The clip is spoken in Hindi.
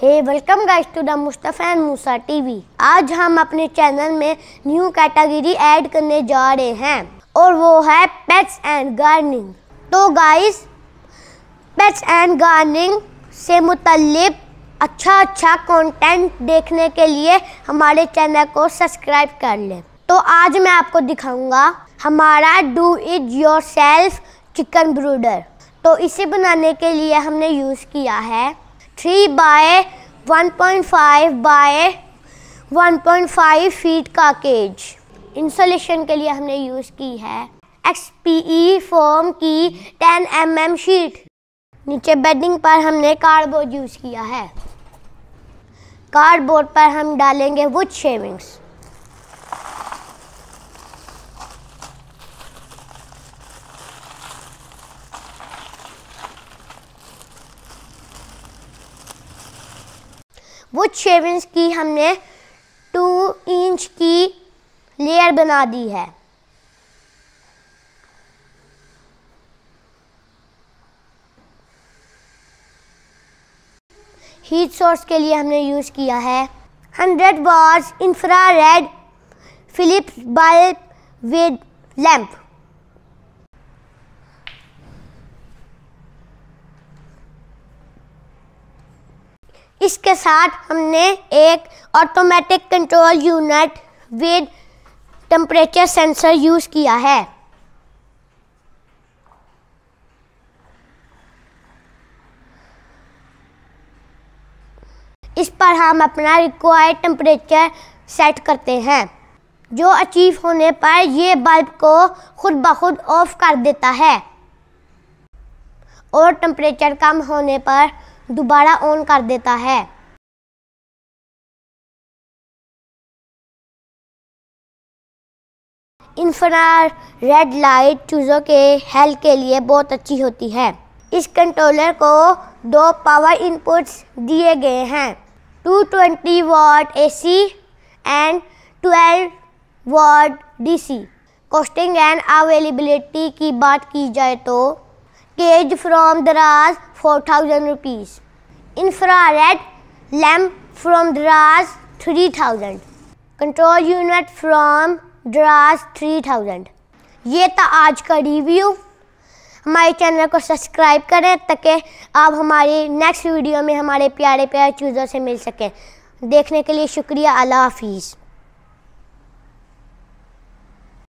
hey welcome guys to the Mustafa and Musa TV आज हम अपने चैनल में न्यू कैटेगरी ऐड करने जा रहे हैं और वो है पेट्स एंड गार्डनिंग तो गाइस पेट्स एंड गार्डनिंग से मुतलब अच्छा अच्छा कंटेंट देखने के लिए हमारे चैनल को सब्सक्राइब कर लें तो आज मैं आपको दिखाऊंगा हमारा do it yourself chicken brooder तो इसे बनाने के लिए हमने यूज़ किया है three by one point five by one point five feet का केज इंसोलेशन के लिए हमने यूज़ की है एक्स पी ई फॉर्म की टेन एम एम शीट नीचे बेडिंग पर हमने कार्डबोर्ड यूज़ किया है कार्डबोर्ड पर हम डालेंगे वुड शेविंग्स वुड शेविंग्स की हमने टू इंच की लेयर बना दी है हीट सोर्स के लिए हमने यूज़ किया है 100 watts red Philips bulb with lamp इसके साथ हमने एक automatic control unit with temperature sensor use किया है इस पर हम अपना रिक्वायर्ड टेम्परेचर सेट करते हैं जो अचीव होने पर यह बल्ब को खुद ब खुद ऑफ कर देता है और टेम्परेचर कम होने पर दोबारा ऑन कर देता है इन्फ्रा रेड लाइट चूज़ों के हेल्थ के लिए बहुत अच्छी होती है इस कंट्रोलर को दो पावर इनपुट्स दिए गए हैं 220 watt AC and 12 watt DC costing and availability की बात की जाए तो cage from Daraz four thousand rupees red lamp from lamp three thousand control unit from from three thousand ये था आज का रिव्यू हमारे चैनल को सब्सक्राइब करें ताकि आप हमारे नेक्स्ट वीडियो में हमारे प्यारे प्यारे चूज़र से मिल सकें देखने के लिए शुक्रिया अल्लाह हाफिज़